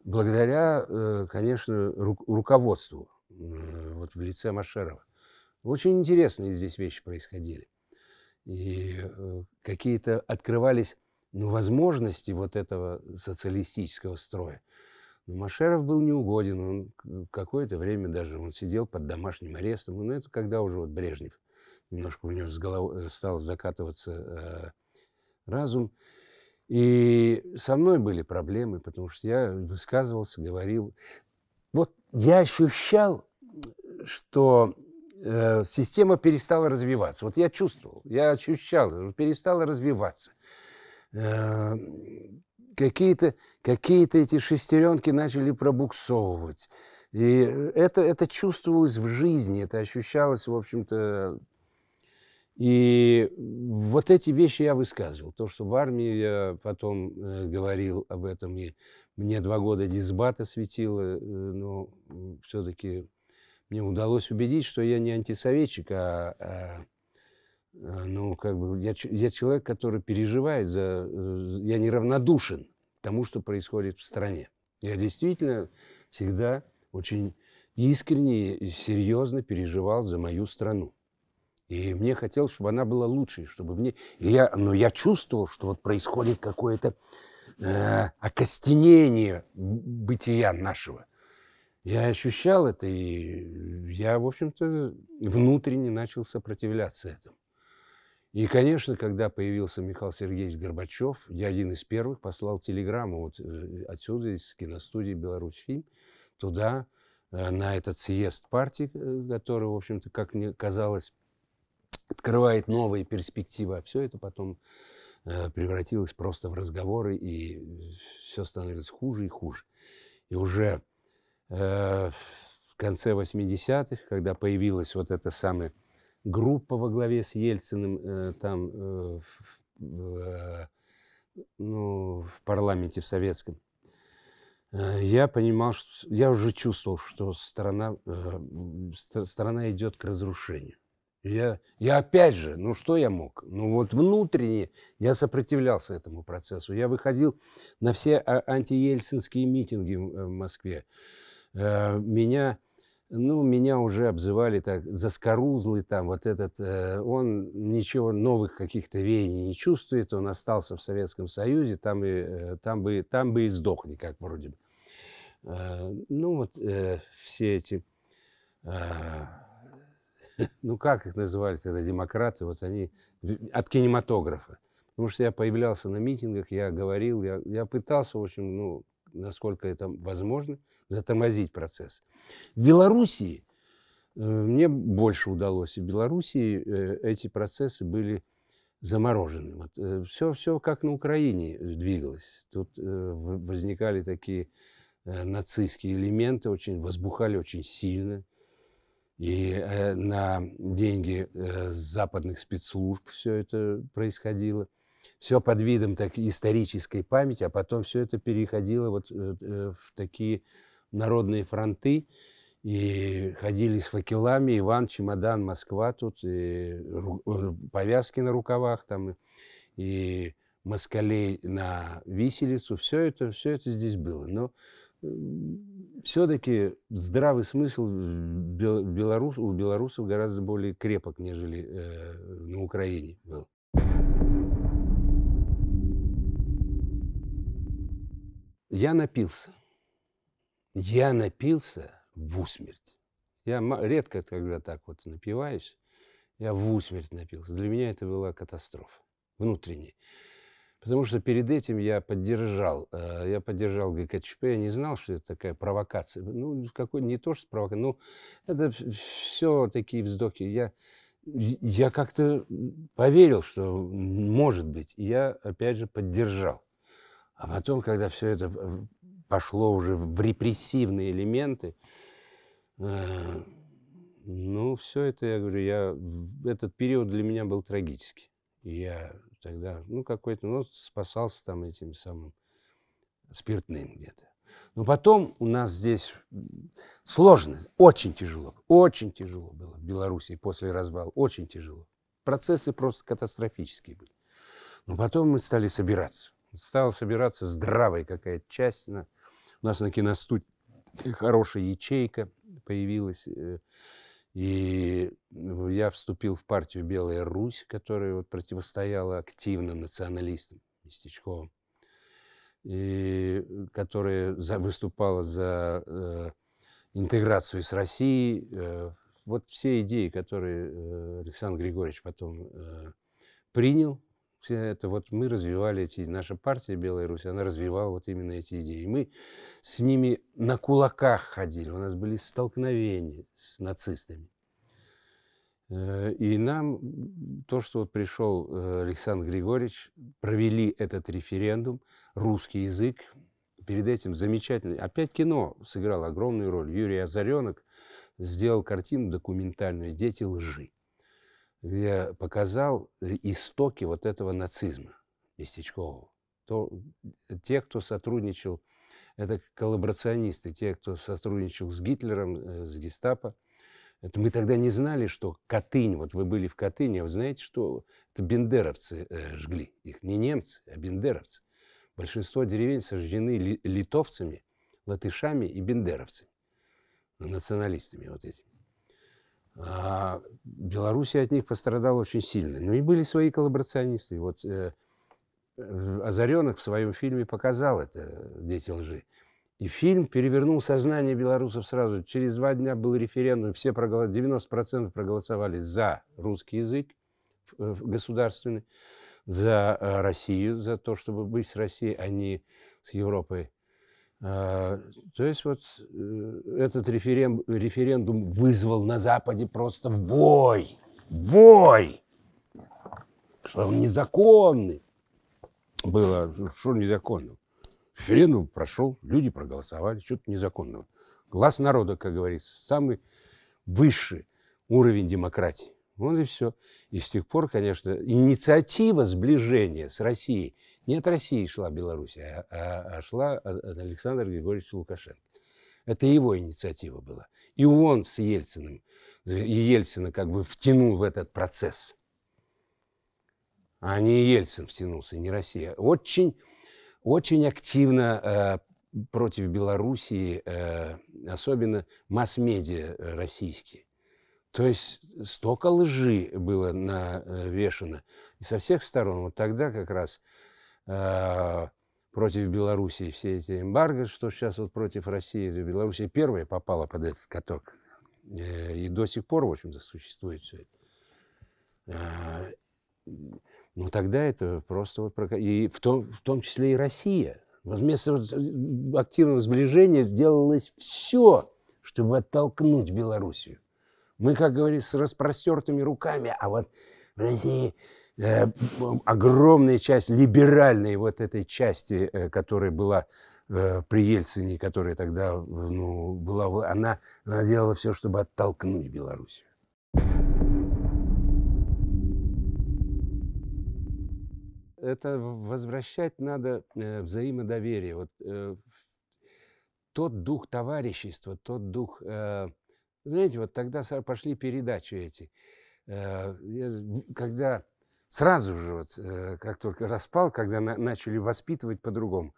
Благодаря, э, конечно, ру, руководству э, вот в лице Машерова. Очень интересные здесь вещи происходили. И э, какие-то открывались ну, возможности вот этого социалистического строя. Но Машеров был неугоден, он какое-то время даже он сидел под домашним арестом, но ну, это когда уже вот Брежнев немножко у него с голов... Э, стал закатываться э, разум. И со мной были проблемы, потому что я высказывался, говорил. Вот я ощущал, что э, система перестала развиваться. Вот я чувствовал, я ощущал, перестала развиваться. Э, какие-то какие эти шестеренки начали пробуксовывать. И это, это чувствовалось в жизни, это ощущалось, в общем-то. И вот эти вещи я высказывал. То, что в армии я потом э, говорил об этом, и мне два года дисбата светило, э, но все-таки мне удалось убедить, что я не антисоветчик, а, а Э, ну, как бы, я, я человек, который переживает за... Э, я неравнодушен тому, что происходит в стране. Я действительно всегда очень искренне и серьезно переживал за мою страну. И мне хотелось, чтобы она была лучшей, чтобы мне... И я, но я чувствовал, что вот происходит какое-то э, окостенение бытия нашего. Я ощущал это, и я, в общем-то, внутренне начал сопротивляться этому. И, конечно, когда появился Михаил Сергеевич Горбачев, я один из первых послал телеграмму вот э, отсюда, из киностудии «Беларусьфильм», туда, э, на этот съезд партии, э, который, в общем-то, как мне казалось, открывает новые перспективы. А все это потом превратилось просто в разговоры, и все становилось хуже и хуже. И уже в конце 80-х, когда появилась вот эта самая группа во главе с Ельциным э, там э, в, э, ну, в парламенте в советском, э, я понимал, что я уже чувствовал, что страна, э, страна идет к разрушению. Я, я опять же, ну что я мог? Ну вот внутренне я сопротивлялся этому процессу. Я выходил на все а, антиельцинские митинги в э, Москве. Меня ну, меня уже обзывали так, заскорузлый там, вот этот, э, он ничего новых каких-то веяний не чувствует, он остался в Советском Союзе, там, и, э, там, бы, там бы и сдох никак вроде бы. Э, ну, вот э, все эти, э, ну, как их называли тогда, демократы, вот они, от кинематографа. Потому что я появлялся на митингах, я говорил, я, я пытался, в общем, ну, насколько это возможно, затормозить процесс. В Белоруссии э, мне больше удалось. В Белоруссии э, эти процессы были заморожены. Вот, все, э, все как на Украине двигалось. Тут возникали такие нацистские элементы, очень возбухали очень сильно. И на деньги западных спецслужб все это происходило – все под видом так, исторической памяти, а потом все это переходило вот э, э, в такие народные фронты, и ходили с факелами, Иван, чемодан, Москва тут, и э, повязки на рукавах там, и москалей на виселицу, все это, все это здесь было. Но все-таки здравый смысл белорус, у белорусов гораздо более крепок, нежели э, на Украине был. Я напился. Я напился в усмерть. Я редко, когда так вот напиваюсь, я в усмерть напился. Для меня это была катастрофа внутренняя. Потому что перед этим я поддержал, э, я поддержал ГКЧП, я не знал, что это такая провокация. Ну, какой не то, что провокация, но ну, это все такие вздохи. Я, я как-то поверил, что может быть. я, опять же, поддержал. А потом, когда все это э, пошло уже в репрессивные элементы, э, ну, все это, я говорю, я, этот период для меня был трагический. И я тогда, ну, какой-то, ну, спасался там этим самым спиртным где-то. Но потом у нас здесь сложность очень тяжело, очень тяжело было в Беларуси после развала, очень тяжело. Процессы просто катастрофические были. Но потом мы стали собираться. Стала собираться здравая какая-то часть. У нас на киностудии хорошая ячейка появилась. Э, и я вступил в партию «Белая Русь», которая вот противостояла активно националистам Местечковым, и э, которая за, выступала за э, интеграцию с Россией. Э, вот все идеи, которые э, Александр Григорьевич потом э, принял, это вот мы развивали эти, наша партия Белая Русь, она развивала вот именно эти идеи. И мы с ними на кулаках ходили, у нас были столкновения с нацистами. Э, и нам то, что вот пришел э, Александр Григорьевич, провели этот референдум, русский язык, перед этим замечательный, опять кино сыграло огромную роль. Юрий Озаренок сделал картину документальную «Дети лжи» где показал э, истоки вот этого нацизма местечкового. То, э, те, кто сотрудничал, это коллаборационисты, те, кто сотрудничал с Гитлером, э, с гестапо, это мы тогда не знали, что Катынь, вот вы были в Катыне. А вы знаете, что это бендеровцы жгли. Их не немцы, а бендеровцы. Большинство деревень сожжены литовцами, латышами и бендеровцами, националистами вот этими. А Белоруссия от них пострадала очень сильно. Ну и были свои коллаборационисты. Вот э, Озаренок в своем фильме показал это «Дети лжи». И фильм перевернул сознание белорусов сразу. Через два дня был референдум, все проголос... 90% проголосовали за русский язык э, государственный, за э, Россию, за то, чтобы быть с Россией, а не с Европой. А, то есть вот э, этот референ, референдум вызвал на Западе просто вой, вой, что он незаконный. Было, что незаконно? Референдум прошел, люди проголосовали, что-то незаконного. Глаз народа, как говорится, самый высший уровень демократии. Вот и все. И с тех пор, конечно, инициатива сближения с Россией, не от России шла Беларусь, а, а, а шла от Александра Григорьевича Лукашенко. Это его инициатива была. И он с Ельциным, и Ельцина как бы втянул в этот процесс. А не Ельцин втянулся, не Россия. Очень, очень активно э, против Белоруссии, э, особенно масс-медиа российские то есть столько лжи было навешено. И со всех сторон. Вот тогда как раз э, против Белоруссии все эти эмбарго, что сейчас вот против России, Белоруссия первая попала под этот каток. Э, и до сих пор, в общем-то, существует все это. Э, ну, тогда это просто вот... И в том, в том числе и Россия. Вместо активного сближения делалось все, чтобы оттолкнуть Белоруссию. Мы, как говорится, с распростертыми руками, а вот в России э, огромная часть либеральной вот этой части, э, которая была э, при Ельцине, которая тогда ну, была, она, она делала все, чтобы оттолкнуть Беларусь. это возвращать надо взаимодоверие. Вот, э, тот дух товарищества, тот дух э, знаете, вот тогда пошли передачи эти. Э, когда сразу же, вот, э, как только распал, когда начали воспитывать по-другому,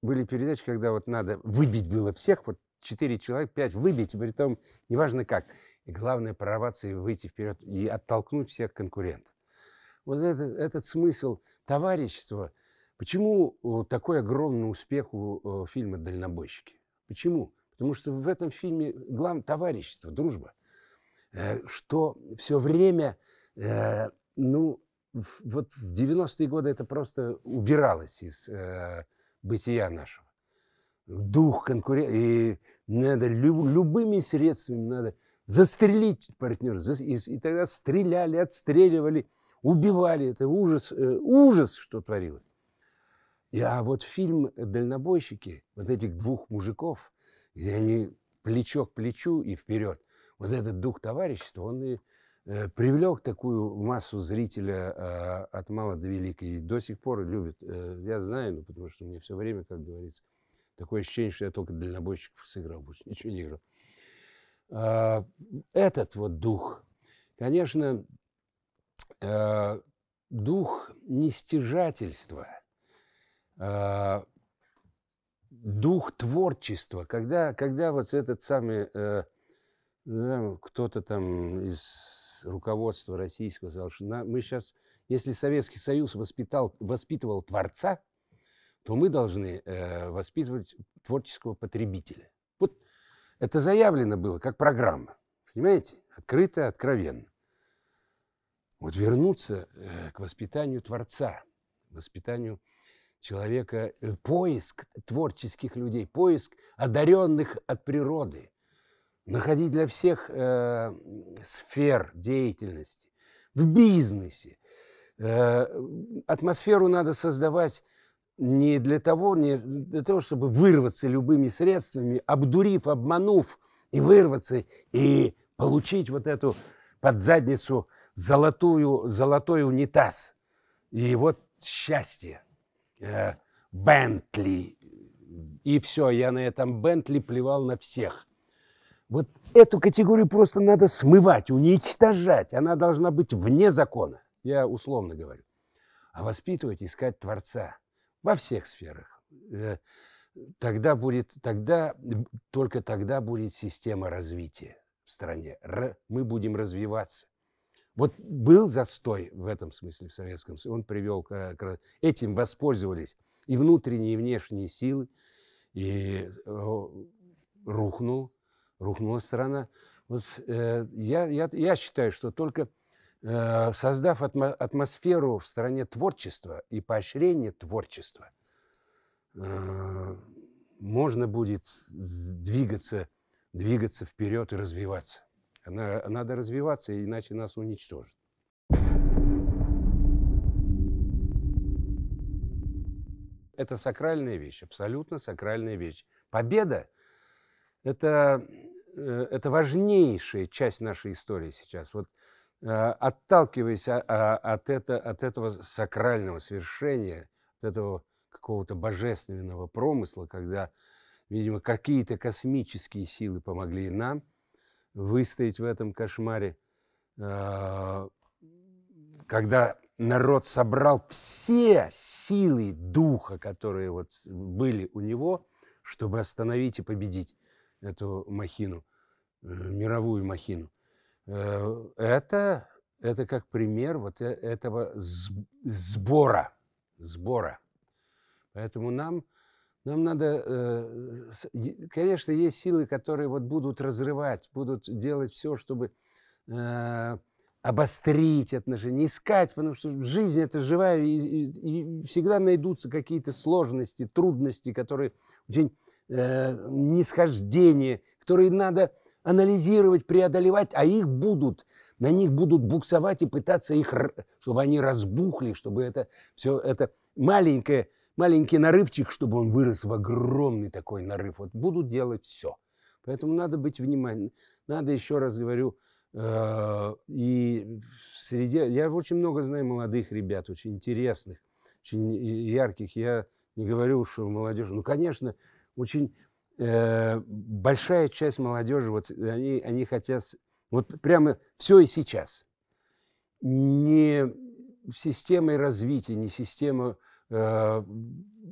были передачи, когда вот надо выбить было всех, вот четыре человека, пять выбить, при том неважно как. И главное прорваться и выйти вперед, и оттолкнуть всех конкурентов. Вот это, этот смысл товарищества. Почему такой огромный успех у фильма «Дальнобойщики»? Почему? Потому что в этом фильме главное товарищество, дружба. Э, что все время, э, ну, вот в 90-е годы это просто убиралось из э, бытия нашего. Дух конкуренции. И надо любыми средствами надо застрелить партнера. И тогда стреляли, отстреливали, убивали. Это ужас, ужас, что творилось. И А вот фильм «Дальнобойщики» вот этих двух мужиков – где они плечо к плечу и вперед. Вот этот дух товарищества, он и э, привлек такую массу зрителя э, от мала до велика и до сих пор любит. Э, я знаю, ну, потому что мне все время, как говорится, такое ощущение, что я только дальнобойщиков сыграл, больше ничего не играл. А, этот вот дух, конечно, дух нестяжательства а, – дух творчества, когда, когда вот этот самый, э, кто-то там из руководства российского сказал, что на, мы сейчас, если Советский Союз воспитал, воспитывал творца, то мы должны э, воспитывать творческого потребителя. Вот это заявлено было как программа, понимаете, открыто, откровенно. Вот вернуться э, к воспитанию творца, воспитанию человека, э, поиск творческих людей, поиск одаренных от природы, находить для всех э, сфер деятельности, в бизнесе. Э, атмосферу надо создавать не для того, не для того, чтобы вырваться любыми средствами, обдурив, обманув и вырваться и получить вот эту под задницу золотую, золотой унитаз. И вот счастье. Э, Бентли. И все, я на этом Бентли плевал на всех. Вот эту категорию просто надо смывать, уничтожать. Она должна быть вне закона. Я условно говорю. А воспитывать, искать Творца во всех сферах. Э, тогда будет, тогда, только тогда будет система развития в стране. мы будем развиваться. Вот был застой в этом смысле в Советском Союзе, он привел к, э, к... Этим воспользовались и внутренние, и внешние силы, и рухнул, рухнула страна. Вот, э, я, я, я считаю, что только э, создав атмо атмосферу в стране творчества и поощрение творчества, э, можно будет двигаться, двигаться вперед и развиваться. Надо развиваться, иначе нас уничтожат. Это сакральная вещь, абсолютно сакральная вещь. Победа – это, э, это важнейшая часть нашей истории сейчас. Вот э, отталкиваясь а, а, от, это, от этого сакрального свершения, от этого какого-то божественного промысла, когда, видимо, какие-то космические силы помогли нам – выстоять в этом кошмаре. А, когда народ собрал все силы духа, которые вот были у него, чтобы остановить и победить эту махину, э, мировую махину. Э, это, это как пример вот э, этого сбора, сбора. Поэтому нам нам надо, э, конечно, есть силы, которые вот будут разрывать, будут делать все, чтобы э, обострить отношения, искать, потому что жизнь это живая, и, и, всегда найдутся какие-то сложности, трудности, которые очень э, нисхождение, которые надо анализировать, преодолевать, а их будут, на них будут буксовать и пытаться их, чтобы они разбухли, чтобы это все это маленькое маленький нарывчик, чтобы он вырос в огромный такой нарыв. Вот буду делать все. Поэтому надо быть внимательным. Надо, еще раз говорю, э, и в среде... Я очень много знаю молодых ребят, очень интересных, очень ярких. Я не говорю, что молодежь... Ну, конечно, очень э, большая часть молодежи, вот они, они хотят... Вот прямо все и сейчас. Не системой развития, не система Э,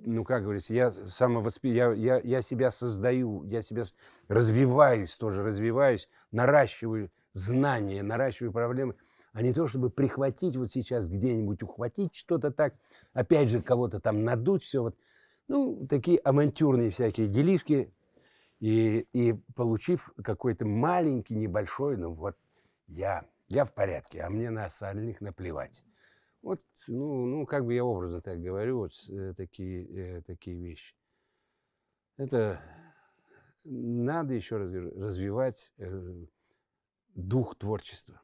ну, как говорится, я, самовоспи... я, я, я себя создаю, я себя развиваюсь тоже, развиваюсь, наращиваю знания, наращиваю проблемы, а не то, чтобы прихватить вот сейчас где-нибудь, ухватить что-то так, опять же, кого-то там надуть, все вот. Ну, такие авантюрные всякие делишки, и, и получив какой-то маленький, небольшой, ну вот я, я в порядке, а мне на остальных наплевать. Вот, ну, ну, как бы я образно так говорю, вот э, такие, э, такие вещи. Это надо еще раз говорю, развивать э, дух творчества.